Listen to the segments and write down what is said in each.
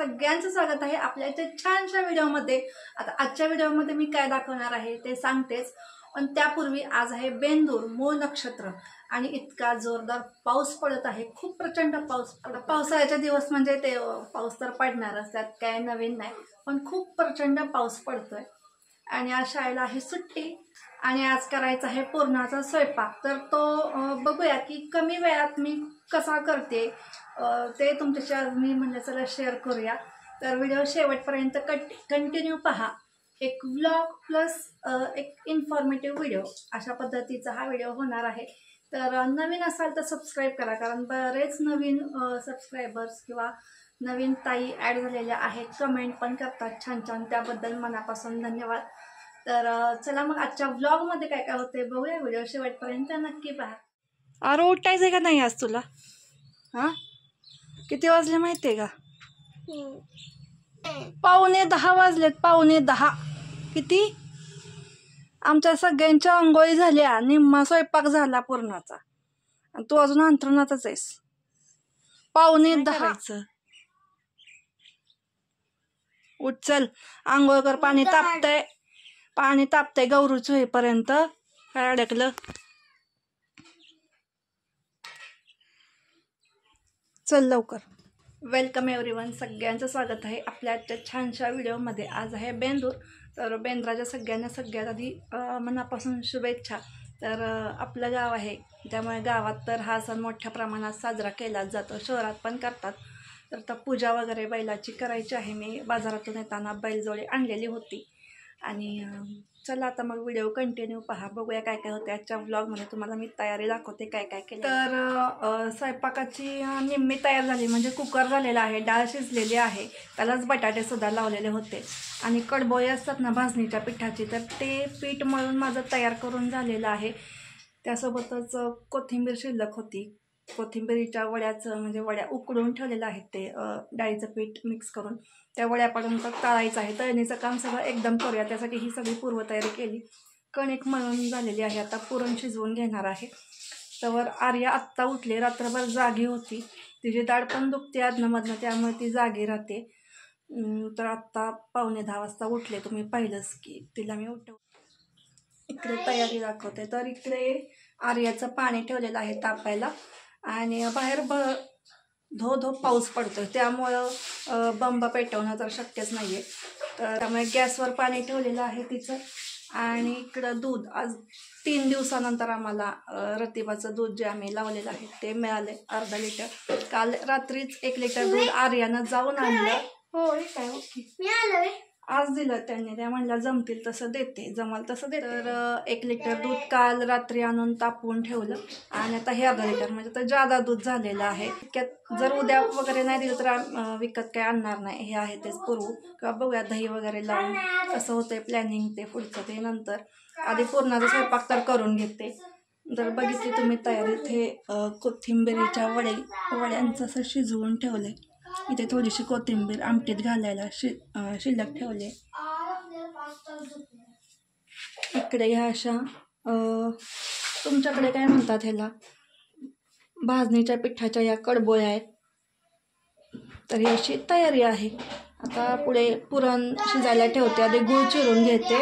सगळ्यांचं स्वागत आहे आपल्या इथे छानशा व्हिडिओमध्ये आता आजच्या व्हिडिओमध्ये मी काय दाखवणार आहे ते सांगतेच पण त्यापूर्वी आज आहे बेंदूर मूळ नक्षत्र आणि इतका जोरदार पाऊस पडत आहे खूप प्रचंड पाऊस पावसाळ्याचे दिवस म्हणजे ते पाऊस तर पडणारच त्यात काय नवीन नाही पण खूप प्रचंड पाऊस पडतोय आणि आज शाळेला आहे सुट्टी आणि आज करायचा आहे पूर्णाचा स्वयंपाक तर तो बघूया की कमी वेळात मी कसा करते ते तुमच्याशी मी म्हणलं चला शेअर करूया तर व्हिडिओ शेवटपर्यंत कट कंटिन्यू पहा एक व्लॉग प्लस एक इन्फॉर्मेटिव्ह व्हिडिओ अशा पद्धतीचा हा व्हिडिओ होणार आहे तर नवीन असाल तर सबस्क्राईब करा कारण बरेच नवीन सबस्क्रायबर्स किंवा नवीन ताई ॲड झालेल्या आहेत कमेंट पण करतात छान छान त्याबद्दल मनापासून धन्यवाद तर चला मग आजच्या व्लॉगमध्ये काय काय होते बघूया व्हिडिओ शेवटपर्यंत नक्की पहा अरे उठायचं आहे का नाही आज तुला हां किती वाजले माहिती आहे का पावणे दहा वाजलेत पावणे दहा किती आमच्या सगळ्यांच्या अंघोळी झाल्या निम्मा स्वयंपाक झाला पूर्णाचा आणि तू अजून अंतरणातच आहेस पावणे दहाचं उचल अंघोळ कर पाणी तापतय पाणी तापतंय गौरूच होईपर्यंत काय अडकलं चल लवकर वेलकम वन सगळ्यांचं स्वागत आहे आपल्या आजच्या छानशा व्हिडिओमध्ये आज आहे बेंदूर तर बेंद्राच्या सगळ्यांना सगळ्यात आधी मनापासून शुभेच्छा तर आपलं गाव आहे त्यामुळे गावात तर हा सण मोठ्या प्रमाणात साजरा केला जातो शहरात पण करतात तर आता पूजा वगैरे बैलाची करायची आहे मी बाजारातून येताना बैलजोळी आणलेली होती आणि चला आता मग व्हिडिओ कंटिन्यू पहा बघूया काय काय होते आजच्या मध्ये तुम्हाला मी तयारी दाखवते काय काय केलं तर स्वयंपाकाची निम्मी तयार झाली म्हणजे कुकर झालेला आहे डाळ शिजलेली आहे त्यालाच बटाटेसुद्धा लावलेले होते आणि कडबोळे असतात ना भाजणीच्या पिठाची तर ते पीठ मळून माझं तयार करून झालेलं आहे त्यासोबतच कोथिंबीर शिल्लक होती कोथिंबीरीच्या वड्याचं म्हणजे वड्या उकडून ठेवलेलं आहे ते डाळीचं पीठ मिक्स करून त्यामुळे आपण तळायचं आहे तळणीचं काम सगळं एकदम करूया त्यासाठी ही सगळी पूर्वतयारी केली कणिक मळून झालेली आहे आता पुरण शिजवून घेणार आहे तर आर्या आत्ता उठले रात्रभर जागी होती तिची दाढ पण दुखते आधनमधनं त्यामुळे ती जागी राहते तर आत्ता पावणे दहा वाजता उठले तुम्ही पाहिलंच की तिला मी उठव इकडे तयारी दाखवते तर इकडे आर्याचं पाणी ठेवलेलं आहे तापायला आणि बाहेर ब धो धो पाऊस पडतो त्यामुळं बंब पेटवणं तर शक्यच नाही आहे तर त्यामुळे गॅसवर पाणी ठेवलेलं आहे तिचं आणि इकडं दूध आज तीन दिवसानंतर आम्हाला रतिबाचं दूध जे आम्ही लावलेलं आहे ते मिळाले अर्धा लिटर काल रात्रीच एक लिटर दूध आर्यानं जाऊन आणलं होय काय ओके आज दिलं त्यांनी त्या म्हणल्या जमतील तसं देते जमाल तसं देते तर एक लिटर दूध काल रात्री आणून तापवून ठेवलं आणि आता हे अर्धा लिटर म्हणजे तर जादा दूध झालेलं आहे इतक्यात जर उद्या वगैरे नाही दिलं तर विकत काय आणणार नाही हे आहे तेच पुरवू किंवा बघूया दही वगैरे लावून कसं होतंय प्लॅनिंग ते पुढचं ते नंतर आधी पूर्णाचा स्वयंपाक तर करून घेते जर बघितली तुम्ही तयारी हे कोथिंबिरीच्या वडे वड्यांचं असं शिजवून ठेवले इथे थोडीशी कोथिंबीर आमटीत घालायला शि शिल्लक ठेवले इकडे ह्या अशा तुमच्याकडे काय म्हणतात ह्याला भाजणीच्या पिठाच्या या कडबोळ्या आहेत तर ही अशी तयारी आहे आता पुढे पुरण शिजायला ठेवते आधी गुळ चिरून घेते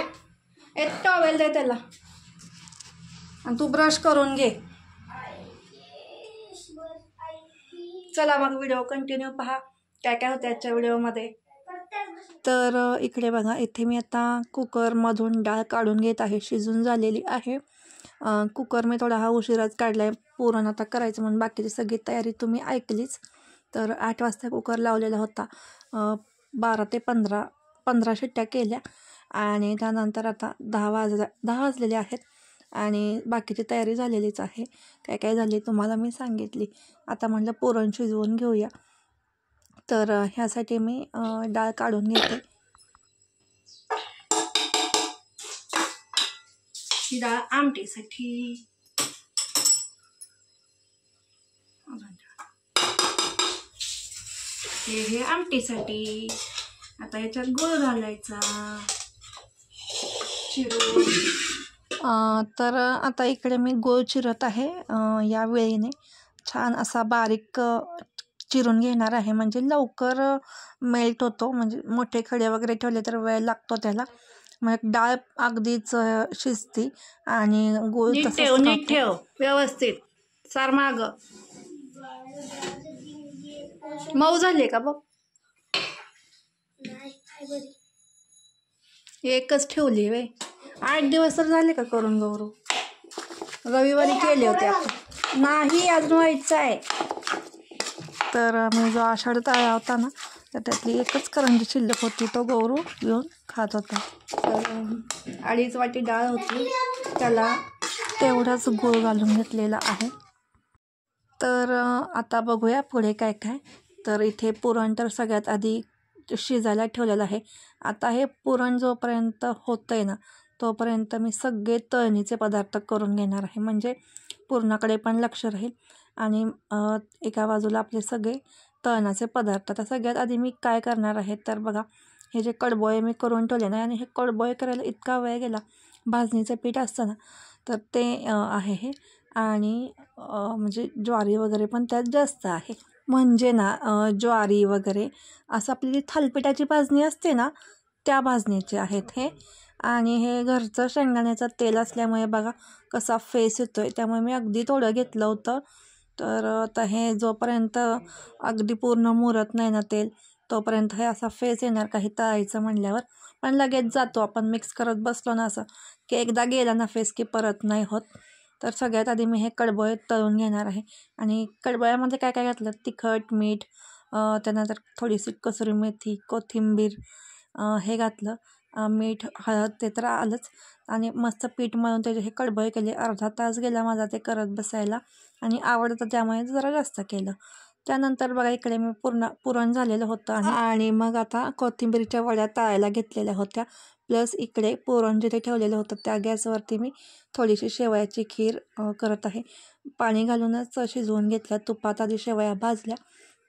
एक टॉवेल दे त्याला आणि तू ब्रश करून घे चला मग व्हिडिओ कंटिन्यू पहा काय काय होतं आजच्या व्हिडिओमध्ये तर इकडे बघा इथे मी आता कुकरमधून डाळ काढून घेत आहे शिजून झालेली आहे कुकर मी थोडा हा उशिराच काढला आहे पुरण आता करायचं म्हणून बाकीची सगळी तयारी तुम्ही ऐकलीच तर आठ वाजता कुकर लावलेला होता बारा ते पंधरा पंधरा शिट्ट्या केल्या आणि त्यानंतर आता दहा वाजल्या दहा वाजलेल्या आहेत आणि बाकीची तयारी झालेलीच आहे काय काय झाली तुम्हाला मी सांगितली आता म्हटलं पुरण शिजवून घेऊया तर ह्यासाठी मी डाळ काढून घेते ही डाळ आमटीसाठी हे आमटीसाठी आता याच्यात गुळ घालायचा चिरून तर आता इकडे मी गोळ चिरत आहे या वेळीने छान असा बारीक चिरून घेणार आहे म्हणजे लवकर मेल्ट होतो म्हणजे मोठे खडे वगैरे ठेवले तर वेळ लागतो त्याला मग डाळ अगदीच शिजती आणि गोळ ठेव नीट ठेव व्यवस्थित सार माग मऊ झाले का बघ एकच ठेवली वे आठ दिवस तर झाले का करून गौरू रविवारी केले होते आपण नाही अजून व्हायचं आहे तर मी जो आषाढ तळा होता ना तर त्यातली एकच करंजी शिल्लक होती तो गौरू घेऊन खात होता तर अडीच वाटी डाळ होती त्याला तेवढाच गोळ घालून घेतलेला आहे तर आता बघूया पुढे काय काय तर इथे पुरण तर सगळ्यात आधी शिजायला ठेवलेलं आहे आता हे पुरण जोपर्यंत होतं आहे ना तोपर्यंत मी सगळे तळणीचे पदार्थ करून घेणार आहे म्हणजे पूर्णाकडे पण लक्ष राहील आणि एका बाजूला आपले सगळे तळणाचे पदार्थ आता सगळ्यात आधी मी काय करणार आहे तर बघा हे जे कडबोळे मी करून ठेवले ना आणि हे कडबोळे करायला इतका वेळ गेला भाजणीचं पीठ असतं ना तर ते आहे हे आणि म्हणजे ज्वारी वगैरे पण त्यात जास्त आहे म्हणजे ना ज्वारी वगैरे असं आपली जी थालपिठाची भाजणी असते ना त्या भाजणीचे आहेत हे आणि हे घरचं शेंगदाण्याचं तेल असल्यामुळे बघा कसा फेस येतो आहे त्यामुळे मी अगदी थोडं घेतलं होतं तर आता हे जोपर्यंत अगदी पूर्ण मुरत नाही ना तेल तोपर्यंत हे असा फेस येणार काही तळायचं म्हणल्यावर पण लगेच जातो आपण मिक्स करत बसलो ना असं की एकदा गेला ना फेस की परत नाही होत तर सगळ्यात आधी मी हे कडबोळे तळून घेणार आहे आणि कडबळ्यामध्ये काय काय घातलं तिखट मीठ त्यानंतर थोडीशी कसुरी मेथी कोथिंबीर हे घातलं मीठ हळद ते तर आलंच आणि मस्त पीठ मळून त्याचे हे कडबळे केले अर्धा तास गेला माझा ते करत बसायला आणि आवडतं त्यामुळे जरा जास्त केलं त्यानंतर बघा इकडे मी पूर्ण पुरण झालेलं होतं आणि मग आता कोथिंबीरीच्या वड्या तळायला घेतलेल्या होत्या प्लस इकडे पुरण जिथे ठेवलेलं होतं त्या गॅसवरती मी थोडीशी शेवयाची खीर करत आहे पाणी घालूनच शिजवून घेतल्या तुपात आधी शेवया भाजल्या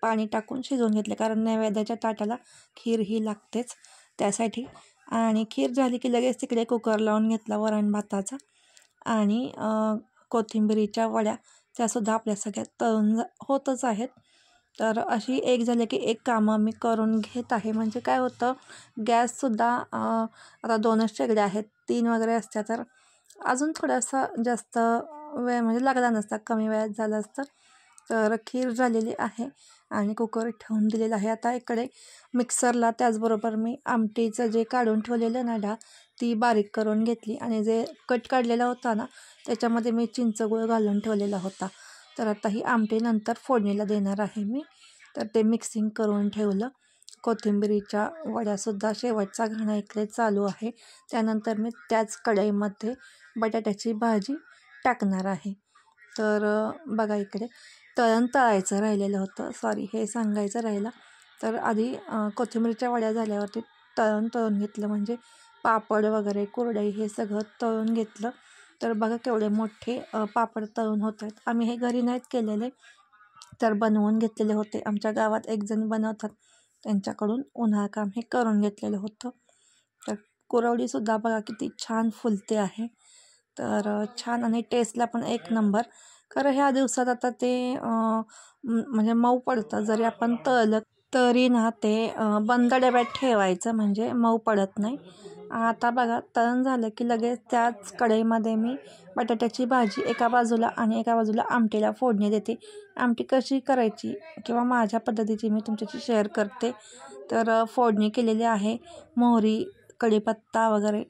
पाणी टाकून शिजवून घेतले कारण नैवेद्याच्या ताटाला खीर ही लागतेच त्यासाठी आणि खीर झाली की लगेच तिकडे कुकर लावून घेतला वरण भाताचा आणि कोथिंबिरीच्या वड्या त्यासुद्धा आपल्या सगळ्यात तळून होतच आहेत तर अशी एक झाली की एक कामं मी करून घेत आहे म्हणजे काय होतं गॅससुद्धा आता दोनच शेगड्या आहेत तीन वगैरे असत्या तर अजून थोडासा जास्त वेळ म्हणजे लागला नसता कमी वेळात झालं असतं तर खीर झालेली आहे आणि कुकर ठेवून दिलेला आहे आता इकडे मिक्सरला त्याचबरोबर मी आमटीचं जे काढून ठेवलेलं ना डाळ ती बारीक करून घेतली आणि जे कट काढलेला होता ना त्याच्यामध्ये मी चिंचगुळ घालून ठेवलेला होता तर आता ही आमटी नंतर फोडणीला देणार आहे मी तर ते मिक्सिंग करून ठेवलं कोथिंबिरीच्या वड्यासुद्धा शेवटचा घाणा इकडे चालू आहे त्यानंतर मी त्याच कढईमध्ये बटाट्याची भाजी टाकणार आहे तर बघा इकडे तळण तळायचं राहिलेलं होतं सॉरी हे सांगायचं राहिलं तर आधी कोथिंबीरच्या वड्या झाल्यावरती तळण तळून घेतलं म्हणजे पापड वगैरे कुरडई हे सगळं तळून घेतलं तर बघा केवढे मोठे पापड तळून होत आहेत आम्ही हे घरी नाहीत केलेले तर बनवून घेतलेले होते आमच्या गावात एकजण बनवतात त्यांच्याकडून उन्हाळा काम हे करून घेतलेलं होतं तर कुरवडीसुद्धा बघा किती छान फुलते आहे तर छान आणि टेस्टला पण एक नंबर कारण ह्या दिवसात आता ते म्हणजे मऊ पडतं जरी आपण तळलं तरी ना ते बंद डब्यात ठेवायचं म्हणजे मऊ पडत नाही आता बघा तळण झालं की लगेच त्याच कढईमध्ये मी बटाट्याची भाजी एका बाजूला आणि एका बाजूला आमटीला फोडणी देते आमटी कशी करायची किंवा माझ्या पद्धतीची मी तुमच्याशी शेअर करते तर फोडणी केलेली आहे मोहरी कढीपत्ता वगैरे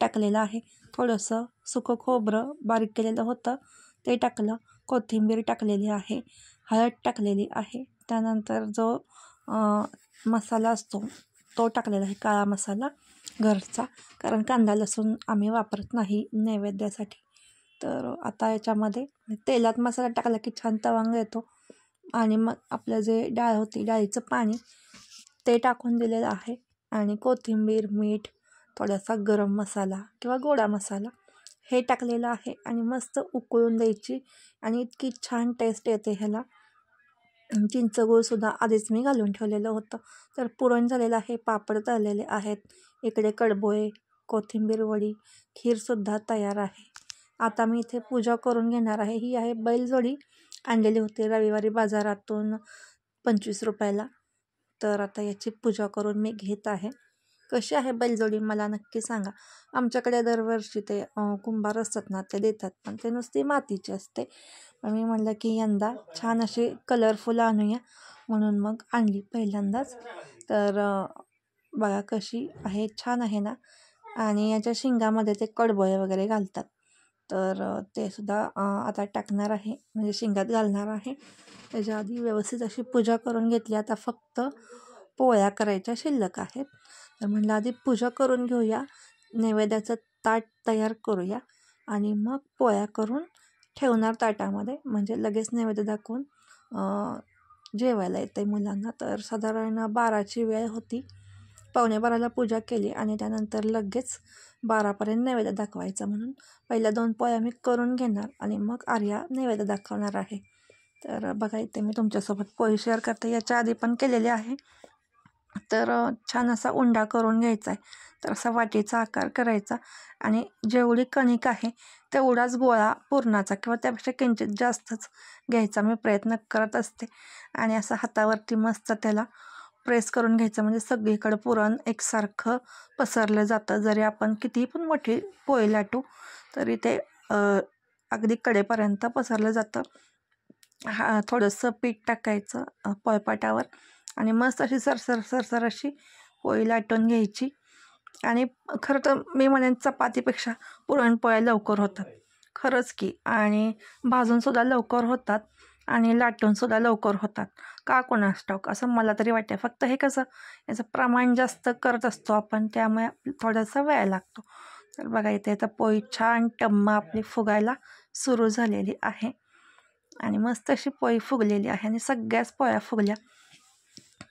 टाकलेला आहे थोडंसं सुकं खोबरं बारीक केलेलं होतं ते टाकलं कोथिंबीर टाकलेली आहे हळद टाकलेली आहे त्यानंतर जो मसाला असतो तो टाकलेला आहे काळा मसाला घरचा कारण कांदा लसूण आम्ही वापरत नाही नैवेद्यासाठी तर आता याच्यामध्ये तेलात मसाला टाकला की छान तवांग येतो आणि मग आपलं जे डाळ होती डाळीचं पाणी ते टाकून दिलेलं आहे आणि कोथिंबीर मीठ थोडासा गरम मसाला किंवा गोडा मसाला हे टाकलेलं आहे आणि मस्त उकळून द्यायची आणि इतकी छान टेस्ट येते ह्याला चिंचगूळसुद्धा आधीच मी घालून ठेवलेलं होतं तर पुरण झालेलं आहे पापड तळलेले आहेत इकडे कडबोळे कोथिंबीर वडी खीरसुद्धा तयार आहे आता मी इथे पूजा करून घेणार आहे ही आहे बैलजोडी आणलेली होती रविवारी बाजारातून पंचवीस रुपयाला तर आता याची पूजा करून मी घेत आहे कशी आहे बैलजोडी मला नक्की सांगा आमच्याकडे दरवर्षी ते कुंभार असतात ना ते देतात पण ते नुसती मातीची असते मी म्हणलं की यंदा छान असे कलरफुल आणूया म्हणून मग आणली पहिल्यांदाच तर बघा कशी आहे छान आहे ना आणि याच्या शिंगामध्ये ते कडबोळे वगैरे घालतात तर ते सुद्धा आता टाकणार आहे म्हणजे शिंगात घालणार आहे त्याच्या आधी व्यवस्थित अशी पूजा करून घेतली आता फक्त पोळ्या करायच्या शिल्लक आहेत तर म्हटलं आधी पूजा करून घेऊया नैवेद्याचं ताट तयार करूया आणि मग पोळ्या करून ठेवणार ताटामध्ये म्हणजे लगेच नैवेद्य दाखवून जेवायला येते मुलांना तर साधारण बाराची वेळ होती पावणे बाराला पूजा केली आणि त्यानंतर लगेच बारापर्यंत नैवेद्य दाखवायचा म्हणून पहिल्या दोन पोया मी करून घेणार आणि मग आर्या नैवेद्य दाखवणार आहे तर बघा इथे मी तुमच्यासोबत पोळी शेअर करते याच्या आधी पण केलेली आहे तर छान असा उंडा करून घ्यायचा आहे तर असा वाटीचा आकार करायचा आणि जेवढी कणिक आहे तेवढाच गोळा पुरणाचा किंवा त्यापेक्षा किंचित जास्तच घ्यायचा मी प्रयत्न करत असते आणि असा हातावरती मस्त त्याला प्रेस करून घ्यायचं म्हणजे सगळीकडं पुरण एकसारखं पसरलं जातं जरी आपण कितीही पण मोठी पोळी लाटू तरी ते अगदी कडेपर्यंत पसरलं जातं हा थोडंसं पीठ टाकायचं पोळपाटावर आणि मस्त अशी सरसर सरसर अशी पोळी लाटून घ्यायची आणि खरं तर मी म्हणेन चपातीपेक्षा पुरणपोळ्या लवकर होतात खरंच की आणि भाजूनसुद्धा लवकर होतात आणि लाटूनसुद्धा लवकर होतात का कोणा स्टॉक असं मला तरी वाटतं फक्त हे कसं याचं प्रमाण जास्त करत असतो आपण त्यामुळे थोडासा वेळ लागतो तर बघा इथे आता पोळी छान टम्मा आपली फुगायला सुरू झालेली आहे आणि मस्त अशी पोळी फुगलेली आहे आणि सगळ्याच पोळ्या फुगल्या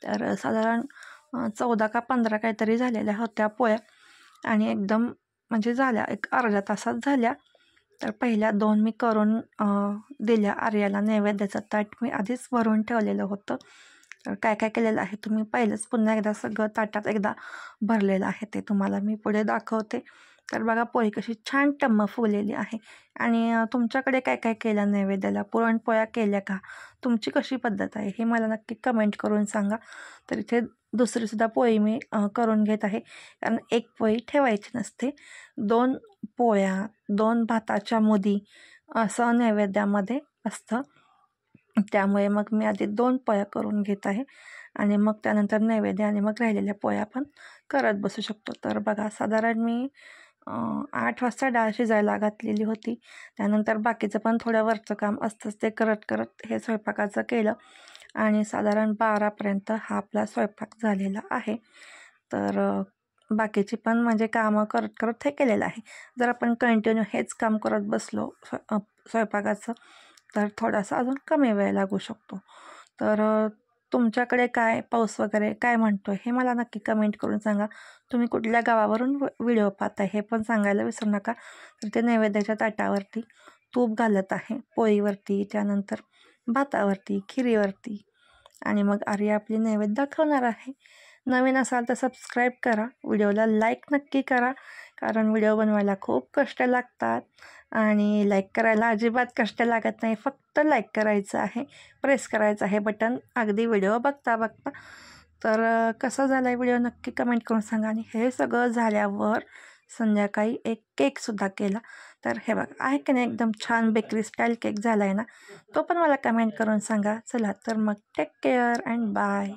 तर साधारण चौदा का पंधरा काहीतरी झालेल्या होत्या पोळ्या आणि एकदम म्हणजे झाल्या एक अर्ध्या तासात झाल्या तर पहिल्या दोन मी करून दिल्या आर्याला नैवेद्याचं ताट मी आधीच भरून ठेवलेलं होतं तर काय काय केलेलं आहे तुम्ही पहिलंच पुन्हा एकदा सगळं ताटात एकदा भरलेलं आहे ते तुम्हाला मी पुढे दाखवते तर बघा पोळी कशी छान टम्म फुलेली आहे आणि तुमच्याकडे काय काय केलं नैवेद्याला पुरणपोळ्या केल्या का तुमची कशी पद्धत आहे हे मला नक्की कमेंट करून सांगा तर इथे दुसरीसुद्धा पोळी मी करून घेत आहे कारण एक पोळी ठेवायची नसते दोन पोळ्या दोन भाताच्या मुदी असं नैवेद्यामध्ये असतं त्यामुळे मग मी आधी दोन पोळ्या करून घेत आहे आणि मग त्यानंतर नैवेद्य आणि मग राहिलेल्या पोळ्या पण करत बसू शकतो तर बघा साधारण मी आठ वाजता डाळ शिजायला घातलेली होती त्यानंतर बाकीचं पण थोडं वरचं काम असतंच ते करत करत हे स्वयंपाकाचं केलं आणि साधारण बारापर्यंत हा आपला स्वयंपाक झालेला आहे तर बाकीची पण म्हणजे कामं करत करत हे केलेलं आहे जर आपण कंटिन्यू हेच काम करत बसलो स्वयंपाकाचं तर थोडासा अजून कमी वेळ लागू शकतो तर तुमच्याकडे काय पाऊस वगैरे काय म्हणतो हे मला नक्की कमेंट करून सांगा तुम्ही कुठल्या गावावरून व्हिडिओ पाहता हे पण सांगायला विसरू नका तर ते नैवेद्याच्या ताटावरती तूप घालत आहे पोळीवरती त्यानंतर भातावरती खिरीवरती आणि मग आर्य आपली नैवेद्य दाखवणार आहे नवीन असाल तर सबस्क्राईब करा व्हिडिओला लाईक नक्की करा कारण व्हिडिओ बनवायला खूप कष्ट लागतात आणि लाईक करायला अजिबात कष्ट लागत नाही फक्त लाईक करायचं आहे प्रेस करायचं आहे बटन अगदी व्हिडिओ बघता बघता तर कसा झाला आहे व्हिडिओ नक्की कमेंट करून सांगा आणि हे सगळं झाल्यावर संध्याकाळी एक केकसुद्धा केला तर हे बघा आहे की नाही एकदम छान बेकरी स्टाईल केक झाला आहे ना तो पण मला कमेंट करून सांगा चला तर मग टेक केअर अँड बाय